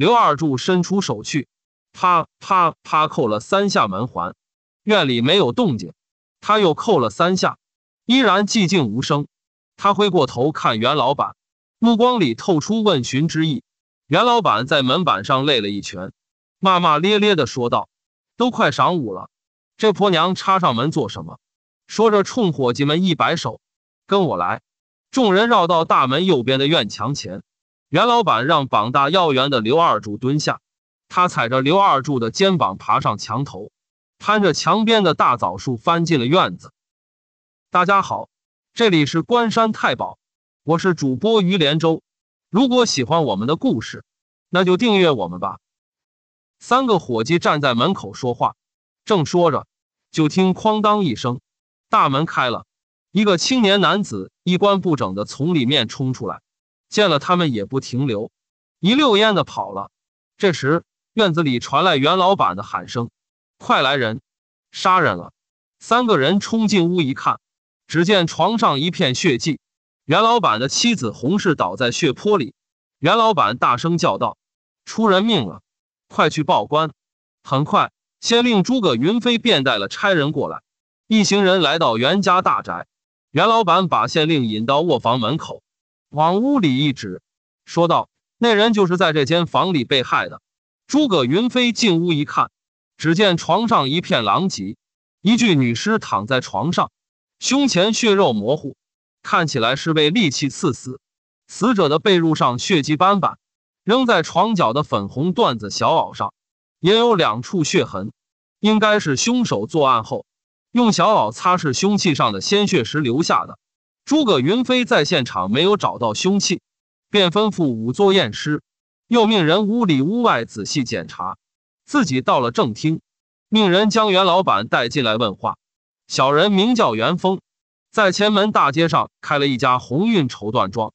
刘二柱伸出手去，啪啪啪，扣了三下门环，院里没有动静，他又扣了三下，依然寂静无声。他回过头看袁老板，目光里透出问询之意。袁老板在门板上累了一拳，骂骂咧咧地说道：“都快晌午了，这婆娘插上门做什么？”说着，冲伙计们一摆手：“跟我来。”众人绕到大门右边的院墙前。袁老板让膀大腰圆的刘二柱蹲下，他踩着刘二柱的肩膀爬上墙头，攀着墙边的大枣树翻进了院子。大家好，这里是关山太保，我是主播于连州。如果喜欢我们的故事，那就订阅我们吧。三个伙计站在门口说话，正说着，就听哐当一声，大门开了，一个青年男子衣冠不整的从里面冲出来。见了他们也不停留，一溜烟的跑了。这时院子里传来袁老板的喊声：“快来人！杀人了！”三个人冲进屋一看，只见床上一片血迹，袁老板的妻子洪氏倒在血泊里。袁老板大声叫道：“出人命了！快去报官！”很快，县令诸葛云飞便带了差人过来。一行人来到袁家大宅，袁老板把县令引到卧房门口。往屋里一指，说道：“那人就是在这间房里被害的。”诸葛云飞进屋一看，只见床上一片狼藉，一具女尸躺在床上，胸前血肉模糊，看起来是被利器刺死。死者的被褥上血迹斑斑，扔在床角的粉红缎子小袄上也有两处血痕，应该是凶手作案后用小袄擦拭凶器上的鲜血时留下的。诸葛云飞在现场没有找到凶器，便吩咐仵作验尸，又命人屋里屋外仔细检查。自己到了正厅，命人将袁老板带进来问话。小人名叫袁峰，在前门大街上开了一家鸿运绸缎庄。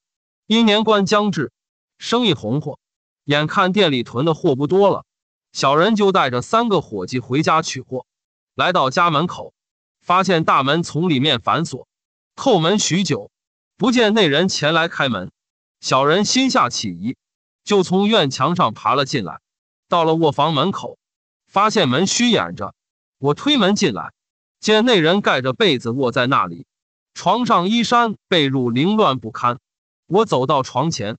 因年关将至，生意红火，眼看店里囤的货不多了，小人就带着三个伙计回家取货。来到家门口，发现大门从里面反锁。叩门许久，不见那人前来开门，小人心下起疑，就从院墙上爬了进来。到了卧房门口，发现门虚掩着，我推门进来，见那人盖着被子卧在那里，床上衣衫被褥凌乱不堪。我走到床前，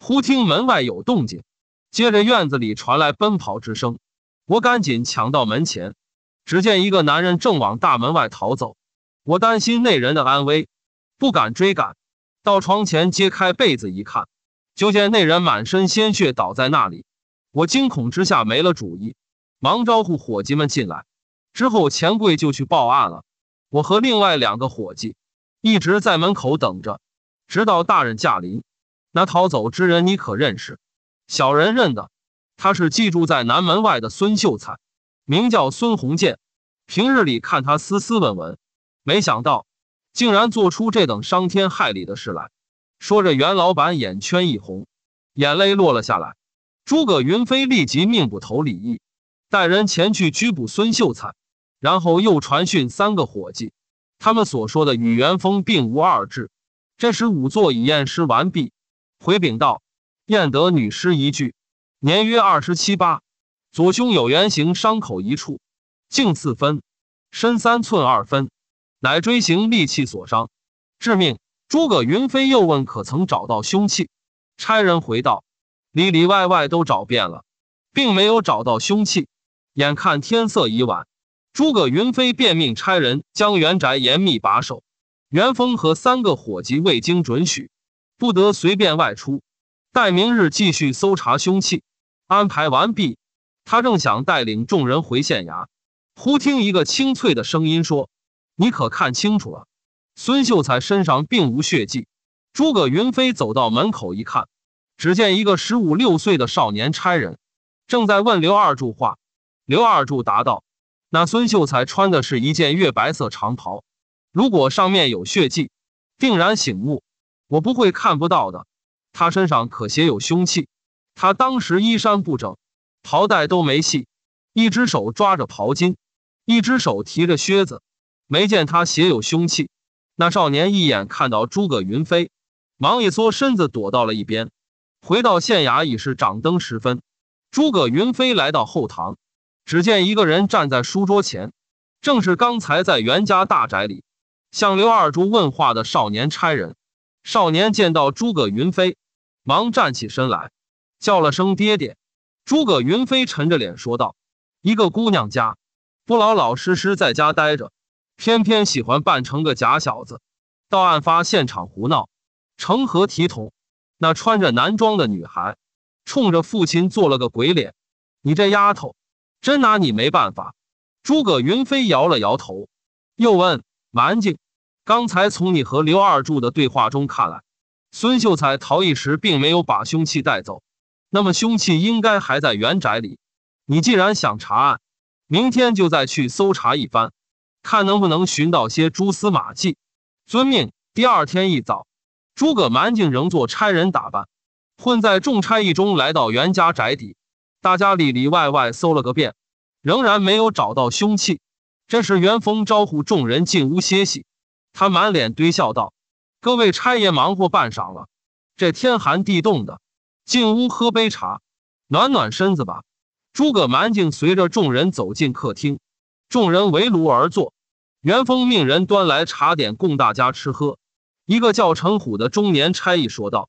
忽听门外有动静，接着院子里传来奔跑之声。我赶紧抢到门前，只见一个男人正往大门外逃走。我担心那人的安危，不敢追赶，到床前揭开被子一看，就见那人满身鲜血倒在那里。我惊恐之下没了主意，忙招呼伙计们进来。之后钱柜就去报案了。我和另外两个伙计一直在门口等着，直到大人驾临。那逃走之人你可认识？小人认得，他是寄住在南门外的孙秀才，名叫孙红建，平日里看他斯斯文文。没想到，竟然做出这等伤天害理的事来。说着，袁老板眼圈一红，眼泪落了下来。诸葛云飞立即命捕头李毅带人前去拘捕孙秀才，然后又传讯三个伙计，他们所说的与元丰并无二致。这时仵作已验尸完毕，回禀道：“验得女尸一具，年约二十七八，左胸有圆形伤口一处，径四分，深三寸二分。”乃锥形利器所伤，致命。诸葛云飞又问：“可曾找到凶器？”差人回道：“里里外外都找遍了，并没有找到凶器。”眼看天色已晚，诸葛云飞便命差人将原宅严密把守。元丰和三个伙计未经准许，不得随便外出。待明日继续搜查凶器。安排完毕，他正想带领众人回县衙，忽听一个清脆的声音说。你可看清楚了，孙秀才身上并无血迹。诸葛云飞走到门口一看，只见一个十五六岁的少年差人，正在问刘二柱话。刘二柱答道：“那孙秀才穿的是一件月白色长袍，如果上面有血迹，定然醒目，我不会看不到的。他身上可携有凶器，他当时衣衫不整，袍带都没系，一只手抓着袍襟，一只手提着靴子。”没见他携有凶器，那少年一眼看到诸葛云飞，忙一缩身子躲到了一边。回到县衙已是掌灯时分，诸葛云飞来到后堂，只见一个人站在书桌前，正是刚才在袁家大宅里向刘二柱问话的少年差人。少年见到诸葛云飞，忙站起身来，叫了声“爹爹”。诸葛云飞沉着脸说道：“一个姑娘家，不老老实实在家待着。”偏偏喜欢扮成个假小子，到案发现场胡闹，成何体统？那穿着男装的女孩冲着父亲做了个鬼脸。你这丫头，真拿你没办法。诸葛云飞摇了摇头，又问：“蛮静，刚才从你和刘二柱的对话中看来，孙秀才逃逸时并没有把凶器带走，那么凶器应该还在原宅里。你既然想查案，明天就再去搜查一番。”看能不能寻到些蛛丝马迹。遵命。第二天一早，诸葛蛮竟仍做差人打扮，混在众差役中来到袁家宅邸。大家里里外外搜了个遍，仍然没有找到凶器。这时，袁丰招呼众人进屋歇息。他满脸堆笑道：“各位差爷忙活半晌了，这天寒地冻的，进屋喝杯茶，暖暖身子吧。”诸葛蛮竟随着众人走进客厅，众人围炉而坐。袁丰命人端来茶点供大家吃喝。一个叫陈虎的中年差役说道：“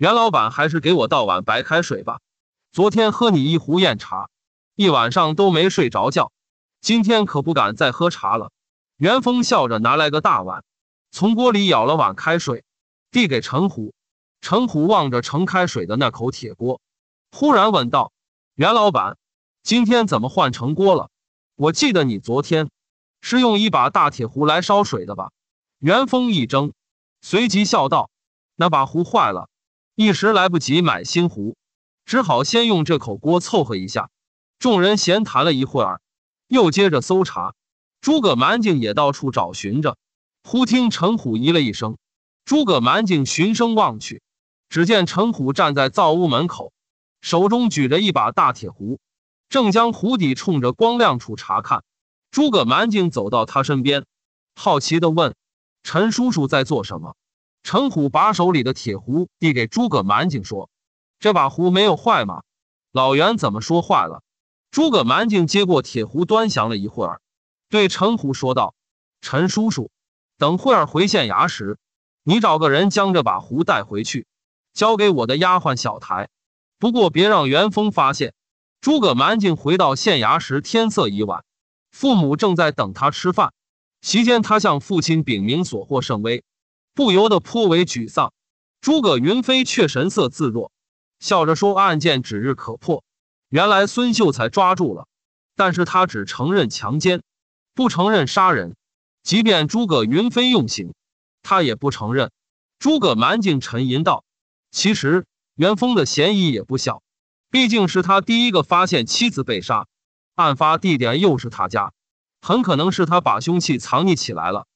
袁老板，还是给我倒碗白开水吧。昨天喝你一壶酽茶，一晚上都没睡着觉，今天可不敢再喝茶了。”袁丰笑着拿来个大碗，从锅里舀了碗开水，递给陈虎。陈虎望着盛开水的那口铁锅，忽然问道：“袁老板，今天怎么换成锅了？我记得你昨天……”是用一把大铁壶来烧水的吧？元丰一怔，随即笑道：“那把壶坏了，一时来不及买新壶，只好先用这口锅凑合一下。”众人闲谈了一会儿，又接着搜查。诸葛蛮静也到处找寻着。忽听陈虎咦了一声，诸葛蛮静循声望去，只见陈虎站在灶屋门口，手中举着一把大铁壶，正将壶底冲着光亮处查看。诸葛蛮净走到他身边，好奇的问：“陈叔叔在做什么？”陈虎把手里的铁壶递给诸葛蛮净，说：“这把壶没有坏吗？老袁怎么说坏了？”诸葛蛮净接过铁壶，端详了一会儿，对陈虎说道：“陈叔叔，等会儿回县衙时，你找个人将这把壶带回去，交给我的丫鬟小台。不过别让元丰发现。”诸葛蛮净回到县衙时，天色已晚。父母正在等他吃饭，席间他向父亲禀明所获甚微，不由得颇为沮丧。诸葛云飞却神色自若，笑着说：“案件指日可破。”原来孙秀才抓住了，但是他只承认强奸，不承认杀人。即便诸葛云飞用刑，他也不承认。诸葛蛮劲沉吟道：“其实元丰的嫌疑也不小，毕竟是他第一个发现妻子被杀。”案发地点又是他家，很可能是他把凶器藏匿起来了。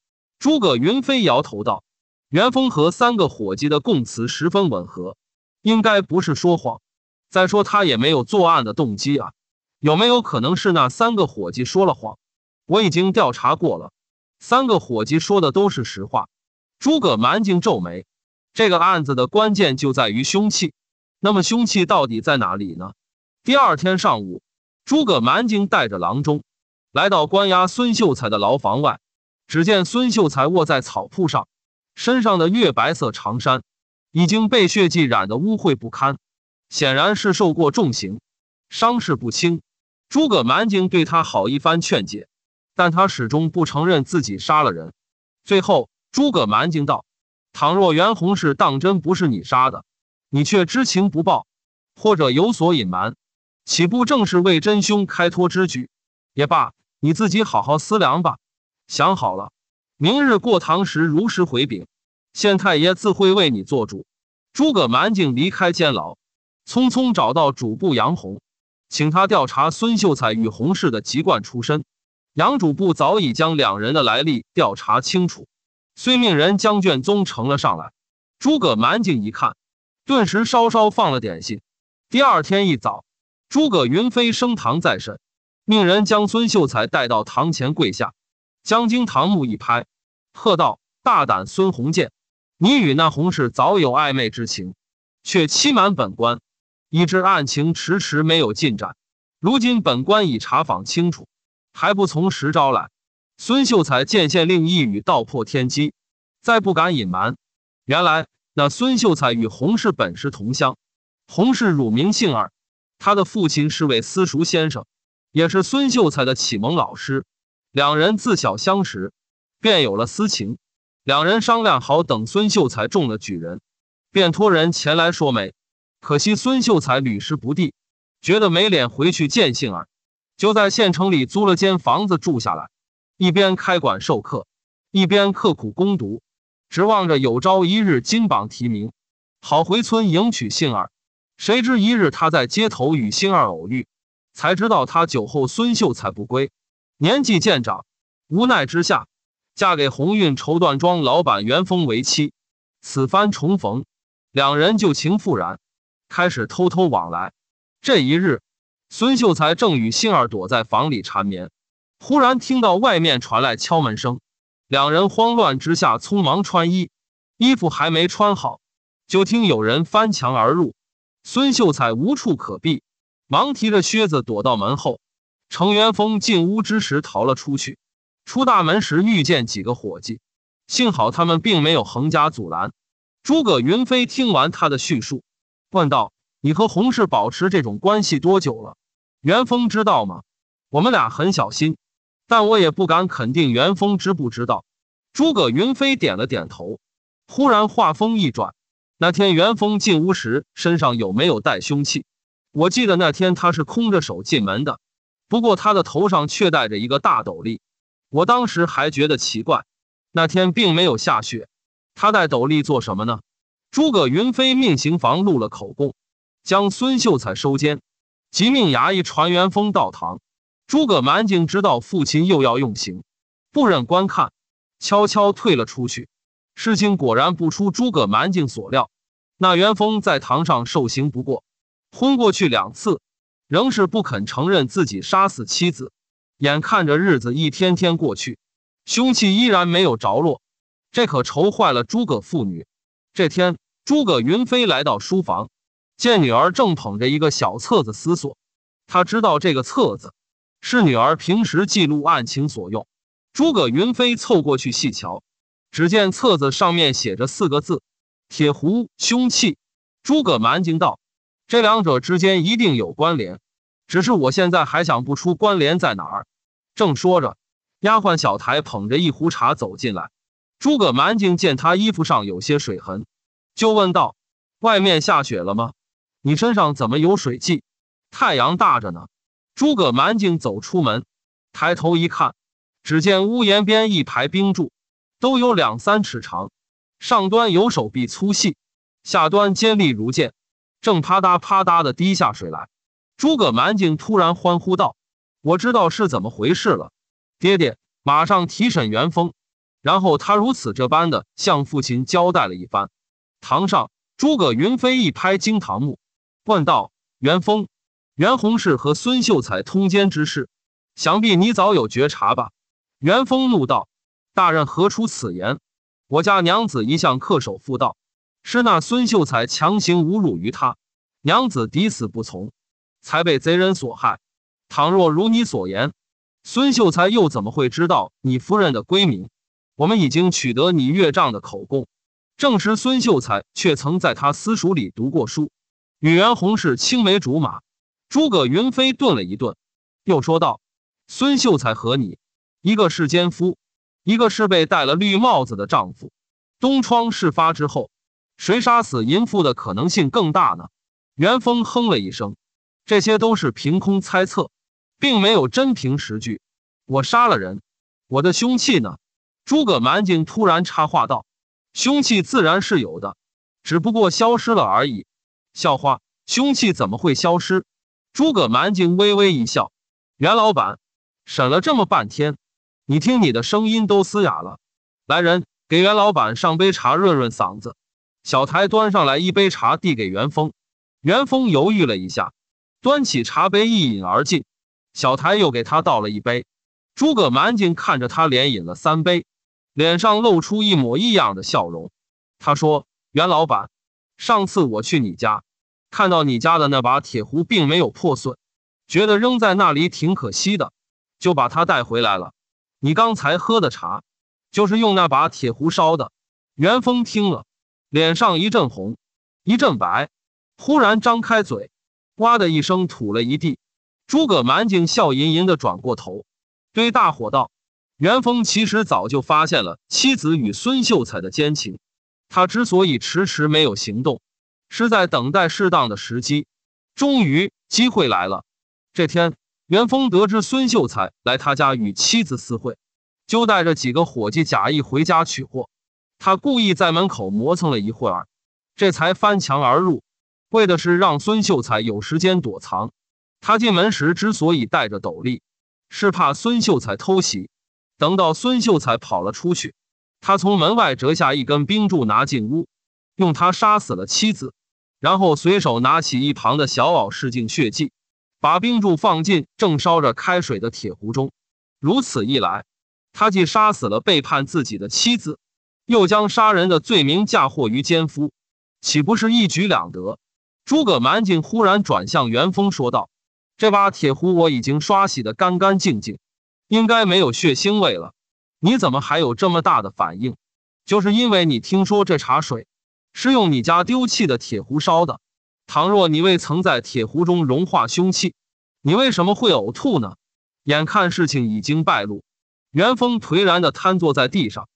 诸葛云飞摇头道：“元丰和三个伙计的供词十分吻合，应该不是说谎。再说他也没有作案的动机啊。有没有可能是那三个伙计说了谎？我已经调查过了，三个伙计说的都是实话。”诸葛蛮境皱眉：“这个案子的关键就在于凶器，那么凶器到底在哪里呢？”第二天上午。诸葛蛮荆带着郎中，来到关押孙秀才的牢房外。只见孙秀才卧在草铺上，身上的月白色长衫已经被血迹染得污秽不堪，显然是受过重刑，伤势不轻。诸葛蛮荆对他好一番劝解，但他始终不承认自己杀了人。最后，诸葛蛮荆道：“倘若袁弘是当真不是你杀的，你却知情不报，或者有所隐瞒。”岂不正是为真凶开脱之举？也罢，你自己好好思量吧。想好了，明日过堂时如实回禀，县太爷自会为你做主。诸葛蛮镜离开监牢，匆匆找到主簿杨红，请他调查孙秀才与洪氏的籍贯出身。杨主簿早已将两人的来历调查清楚，遂命人将卷宗呈了上来。诸葛蛮镜一看，顿时稍稍放了点心。第二天一早。诸葛云飞升堂再审，命人将孙秀才带到堂前跪下，将经堂木一拍，喝道：“大胆孙鸿建，你与那洪氏早有暧昧之情，却欺瞒本官，以致案情迟迟没有进展。如今本官已查访清楚，还不从实招来？”孙秀才见县令一语道破天机，再不敢隐瞒。原来那孙秀才与洪氏本是同乡，洪氏乳名杏儿。他的父亲是位私塾先生，也是孙秀才的启蒙老师，两人自小相识，便有了私情。两人商量好，等孙秀才中了举人，便托人前来说媒。可惜孙秀才屡试不第，觉得没脸回去见杏儿，就在县城里租了间房子住下来，一边开馆授课，一边刻苦攻读，指望着有朝一日金榜题名，好回村迎娶杏儿。谁知一日，他在街头与星儿偶遇，才知道他酒后孙秀才不归。年纪渐长，无奈之下，嫁给鸿运绸缎庄老板袁峰为妻。此番重逢，两人旧情复燃，开始偷偷往来。这一日，孙秀才正与杏儿躲在房里缠绵，忽然听到外面传来敲门声。两人慌乱之下，匆忙穿衣，衣服还没穿好，就听有人翻墙而入。孙秀才无处可避，忙提着靴子躲到门后。程元丰进屋之时逃了出去，出大门时遇见几个伙计，幸好他们并没有横加阻拦。诸葛云飞听完他的叙述，问道：“你和洪氏保持这种关系多久了？元丰知道吗？”“我们俩很小心，但我也不敢肯定元丰知不知道。”诸葛云飞点了点头，忽然话锋一转。那天元丰进屋时身上有没有带凶器？我记得那天他是空着手进门的，不过他的头上却戴着一个大斗笠。我当时还觉得奇怪，那天并没有下雪，他戴斗笠做什么呢？诸葛云飞命刑房录了口供，将孙秀才收监，即命衙役传元丰到堂。诸葛满竟知道父亲又要用刑，不忍观看，悄悄退了出去。事情果然不出诸葛蛮境所料，那元丰在堂上受刑，不过昏过去两次，仍是不肯承认自己杀死妻子。眼看着日子一天天过去，凶器依然没有着落，这可愁坏了诸葛父女。这天，诸葛云飞来到书房，见女儿正捧着一个小册子思索。他知道这个册子是女儿平时记录案情所用。诸葛云飞凑过去细瞧。只见册子上面写着四个字：“铁壶凶器。”诸葛蛮惊道：“这两者之间一定有关联，只是我现在还想不出关联在哪儿。”正说着，丫鬟小台捧着一壶茶走进来。诸葛蛮惊见他衣服上有些水痕，就问道：“外面下雪了吗？你身上怎么有水迹？太阳大着呢。”诸葛蛮惊走出门，抬头一看，只见屋檐边一排冰柱。都有两三尺长，上端有手臂粗细，下端尖利如剑，正啪嗒啪嗒的滴下水来。诸葛蛮镜突然欢呼道：“我知道是怎么回事了，爹爹，马上提审元丰。”然后他如此这般的向父亲交代了一番。堂上诸葛云飞一拍惊堂木，问道：“元丰，袁弘氏和孙秀才通奸之事，想必你早有觉察吧？”元丰怒道。大人何出此言？我家娘子一向恪守妇道，是那孙秀才强行侮辱于她，娘子抵死不从，才被贼人所害。倘若如你所言，孙秀才又怎么会知道你夫人的闺名？我们已经取得你岳丈的口供，证实孙秀才却曾在他私塾里读过书。与袁弘是青梅竹马。诸葛云飞顿了一顿，又说道：“孙秀才和你，一个是奸夫。”一个是被戴了绿帽子的丈夫，东窗事发之后，谁杀死淫妇的可能性更大呢？元丰哼了一声，这些都是凭空猜测，并没有真凭实据。我杀了人，我的凶器呢？诸葛蛮精突然插话道：“凶器自然是有的，只不过消失了而已。”校花，凶器怎么会消失？诸葛蛮精微微一笑：“袁老板，审了这么半天。”你听，你的声音都嘶哑了。来人，给袁老板上杯茶，润润嗓子。小台端上来一杯茶，递给袁峰。袁峰犹豫了一下，端起茶杯一饮而尽。小台又给他倒了一杯。诸葛蛮劲看着他连饮了三杯，脸上露出一抹异样的笑容。他说：“袁老板，上次我去你家，看到你家的那把铁壶并没有破损，觉得扔在那里挺可惜的，就把它带回来了。”你刚才喝的茶，就是用那把铁壶烧的。元丰听了，脸上一阵红，一阵白，忽然张开嘴，哇的一声吐了一地。诸葛满井笑吟吟的转过头，对大伙道：“元丰其实早就发现了妻子与孙秀才的奸情，他之所以迟迟没有行动，是在等待适当的时机。终于机会来了，这天。”元丰得知孙秀才来他家与妻子私会，就带着几个伙计假意回家取货。他故意在门口磨蹭了一会儿，这才翻墙而入，为的是让孙秀才有时间躲藏。他进门时之所以带着斗笠，是怕孙秀才偷袭。等到孙秀才跑了出去，他从门外折下一根冰柱拿进屋，用它杀死了妻子，然后随手拿起一旁的小袄试镜血迹。把冰柱放进正烧着开水的铁壶中，如此一来，他既杀死了背叛自己的妻子，又将杀人的罪名嫁祸于奸夫，岂不是一举两得？诸葛蛮锦忽然转向元丰说道：“这把铁壶我已经刷洗得干干净净，应该没有血腥味了。你怎么还有这么大的反应？就是因为你听说这茶水是用你家丢弃的铁壶烧的。”倘若你未曾在铁壶中融化凶器，你为什么会呕吐呢？眼看事情已经败露，元丰颓然地瘫坐在地上。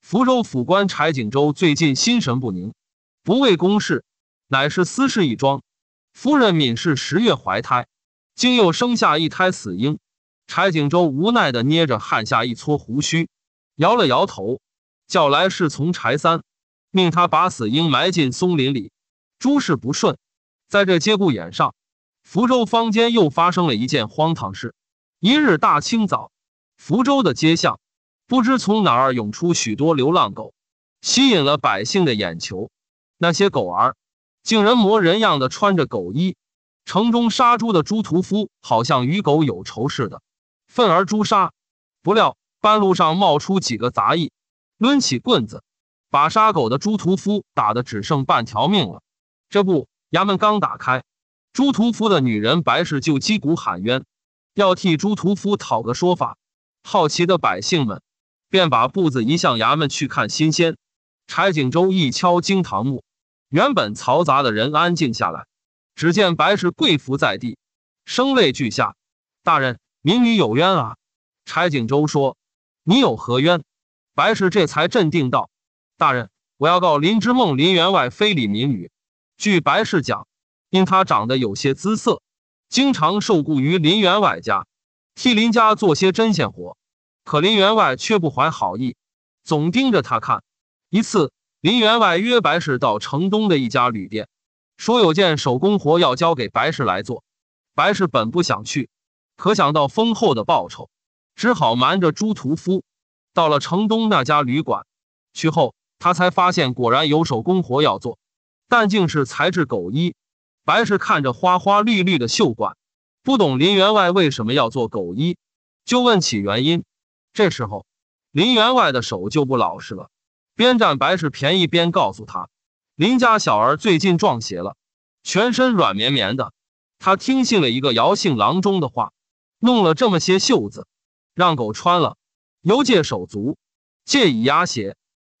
福州府官柴景州最近心神不宁，不为公事，乃是私事一桩。夫人闵氏十月怀胎，竟又生下一胎死婴。柴景州无奈地捏着汗下一撮胡须，摇了摇头，叫来侍从柴三。命他把死婴埋进松林里。诸事不顺，在这节骨眼上，福州坊间又发生了一件荒唐事。一日大清早，福州的街巷不知从哪儿涌出许多流浪狗，吸引了百姓的眼球。那些狗儿竟人模人样的穿着狗衣。城中杀猪的猪屠夫好像与狗有仇似的，愤而诛杀。不料半路上冒出几个杂役，抡起棍子。把杀狗的朱屠夫打得只剩半条命了。这不，衙门刚打开，朱屠夫的女人白氏就击鼓喊冤，要替朱屠夫讨个说法。好奇的百姓们便把步子移向衙门去看新鲜。柴景州一敲惊堂木，原本嘈杂的人安静下来。只见白氏跪伏在地，声泪俱下：“大人，民女有冤啊！”柴景州说：“你有何冤？”白氏这才镇定道。大人，我要告林之梦林员外非礼民女。据白氏讲，因她长得有些姿色，经常受雇于林员外家，替林家做些针线活。可林员外却不怀好意，总盯着他看。一次，林员外约白氏到城东的一家旅店，说有件手工活要交给白氏来做。白氏本不想去，可想到丰厚的报酬，只好瞒着朱屠夫，到了城东那家旅馆。去后。他才发现，果然有手工活要做，但竟是材质狗衣。白氏看着花花绿绿的袖管，不懂林员外为什么要做狗衣，就问起原因。这时候，林员外的手就不老实了，边占白氏便宜，边告诉他：林家小儿最近撞邪了，全身软绵绵的。他听信了一个姚姓郎中的话，弄了这么些袖子，让狗穿了，犹借手足，借以压邪。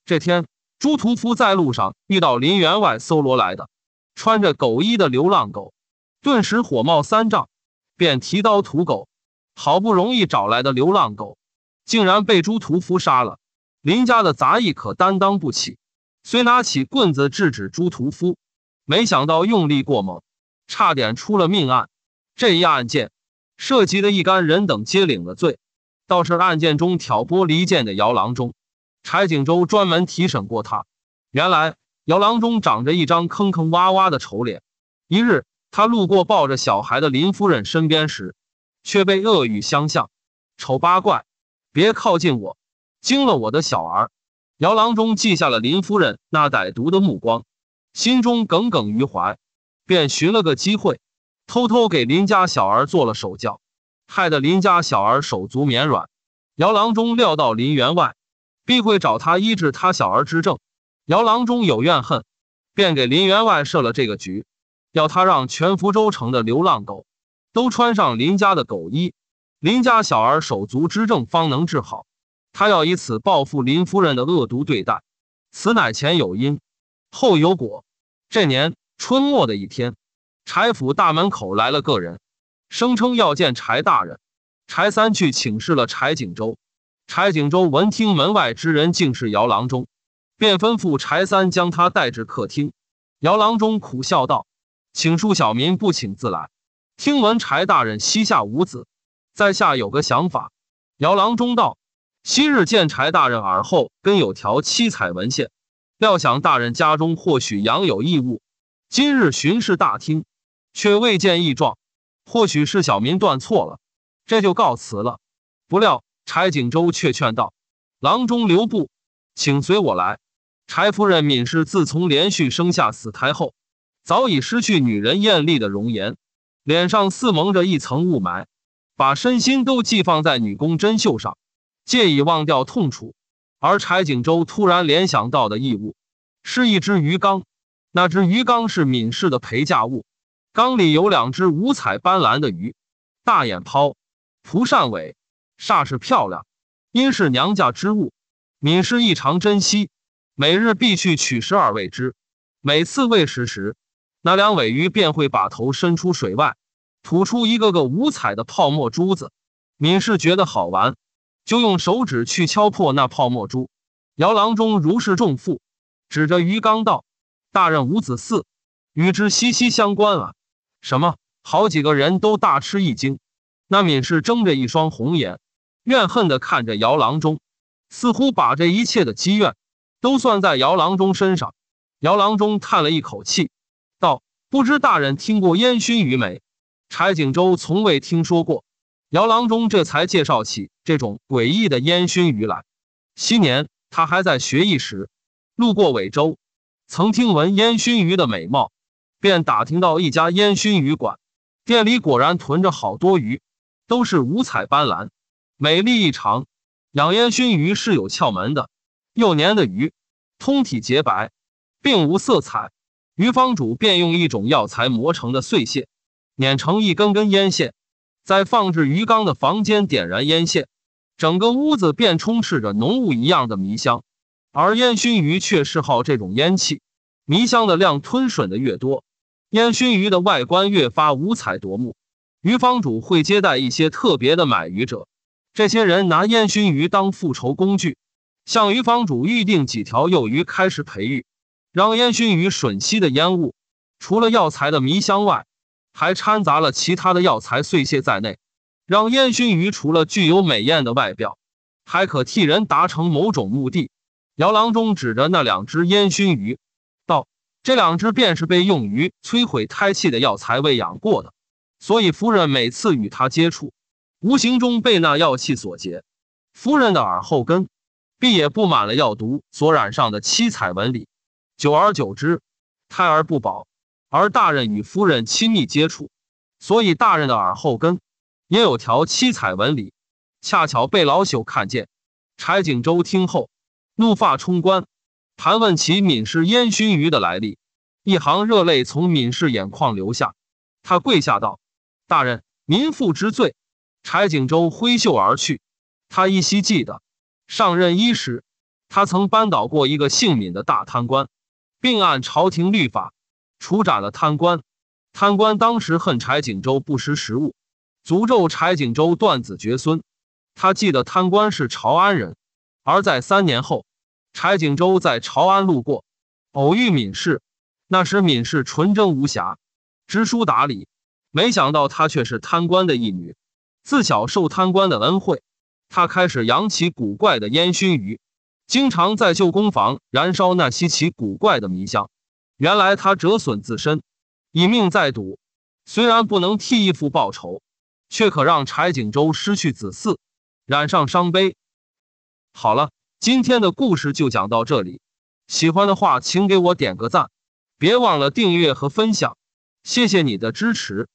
这天，朱屠夫在路上遇到林员外搜罗来的、穿着狗衣的流浪狗，顿时火冒三丈，便提刀屠狗。好不容易找来的流浪狗，竟然被朱屠夫杀了。林家的杂役可担当不起，虽拿起棍子制止朱屠夫，没想到用力过猛，差点出了命案。这一案件涉及的一干人等皆领了罪，倒是案件中挑拨离间的姚郎中。柴景洲专门提审过他。原来姚郎中长着一张坑坑洼洼的丑脸。一日，他路过抱着小孩的林夫人身边时，却被恶语相向：“丑八怪，别靠近我，惊了我的小儿！”姚郎中记下了林夫人那歹毒的目光，心中耿耿于怀，便寻了个机会，偷偷给林家小儿做了手教，害得林家小儿手足绵软。姚郎中料到林员外。必会找他医治他小儿之症，姚郎中有怨恨，便给林员外设了这个局，要他让全福州城的流浪狗都穿上林家的狗衣，林家小儿手足之症方能治好。他要以此报复林夫人的恶毒对待，此乃前有因，后有果。这年春末的一天，柴府大门口来了个人，声称要见柴大人。柴三去请示了柴景州。柴景州闻听门外之人竟是姚郎中，便吩咐柴三将他带至客厅。姚郎中苦笑道：“请恕小民不请自来。听闻柴大人膝下无子，在下有个想法。”姚郎中道：“昔日见柴大人耳后根有条七彩纹线，料想大人家中或许养有异物。今日巡视大厅，却未见异状，或许是小民断错了。这就告辞了。”不料。柴景洲却劝道：“郎中留步，请随我来。”柴夫人闵氏自从连续生下死胎后，早已失去女人艳丽的容颜，脸上似蒙着一层雾霾，把身心都寄放在女工针绣上，借以忘掉痛楚。而柴景洲突然联想到的异物，是一只鱼缸。那只鱼缸是闵氏的陪嫁物，缸里有两只五彩斑斓的鱼，大眼泡，蒲扇尾。煞是漂亮，因是娘家之物，闵氏异常珍惜，每日必去取食而喂之。每次喂食时，那两尾鱼便会把头伸出水外，吐出一个个五彩的泡沫珠子。闵氏觉得好玩，就用手指去敲破那泡沫珠。姚郎中如释重负，指着鱼缸道：“大人无子嗣，与之息息相关啊！”什么？好几个人都大吃一惊。那闵氏睁着一双红眼。怨恨的看着姚郎中，似乎把这一切的积怨，都算在姚郎中身上。姚郎中叹了一口气，道：“不知大人听过烟熏鱼没？”柴景州从未听说过。姚郎中这才介绍起这种诡异的烟熏鱼来。昔年他还在学艺时，路过尾州，曾听闻烟熏鱼的美貌，便打听到一家烟熏鱼馆，店里果然囤着好多鱼，都是五彩斑斓。美丽异常，养烟熏鱼是有窍门的。幼年的鱼通体洁白，并无色彩。鱼方主便用一种药材磨成的碎屑，碾成一根根烟线，在放置鱼缸的房间点燃烟线，整个屋子便充斥着浓雾一样的迷香。而烟熏鱼却嗜好这种烟气，迷香的量吞吮的越多，烟熏鱼的外观越发五彩夺目。鱼方主会接待一些特别的买鱼者。这些人拿烟熏鱼当复仇工具，向鱼坊主预定几条幼鱼开始培育，让烟熏鱼吮吸的烟雾，除了药材的迷香外，还掺杂了其他的药材碎屑在内，让烟熏鱼除了具有美艳的外表，还可替人达成某种目的。姚郎中指着那两只烟熏鱼道：“这两只便是被用于摧毁胎气的药材喂养过的，所以夫人每次与它接触。”无形中被那药气所结，夫人的耳后根，必也布满了药毒所染上的七彩纹理。久而久之，胎儿不保。而大人与夫人亲密接触，所以大人的耳后根也有条七彩纹理。恰巧被老朽看见。柴景周听后，怒发冲冠，盘问起闵氏烟熏鱼的来历。一行热泪从闵氏眼眶流下，他跪下道：“大人，民妇之罪。”柴景洲挥袖而去，他依稀记得上任伊始，他曾扳倒过一个姓闵的大贪官，并按朝廷律法处斩了贪官。贪官当时恨柴景洲不识时务，诅咒柴景洲断子绝孙。他记得贪官是朝安人，而在三年后，柴景洲在朝安路过，偶遇闵氏。那时闵氏纯真无瑕，知书达理，没想到她却是贪官的一女。自小受贪官的恩惠，他开始扬起古怪的烟熏鱼，经常在旧工房燃烧那稀奇古怪的迷香。原来他折损自身，以命在赌。虽然不能替义父报仇，却可让柴锦州失去子嗣，染上伤悲。好了，今天的故事就讲到这里。喜欢的话，请给我点个赞，别忘了订阅和分享，谢谢你的支持。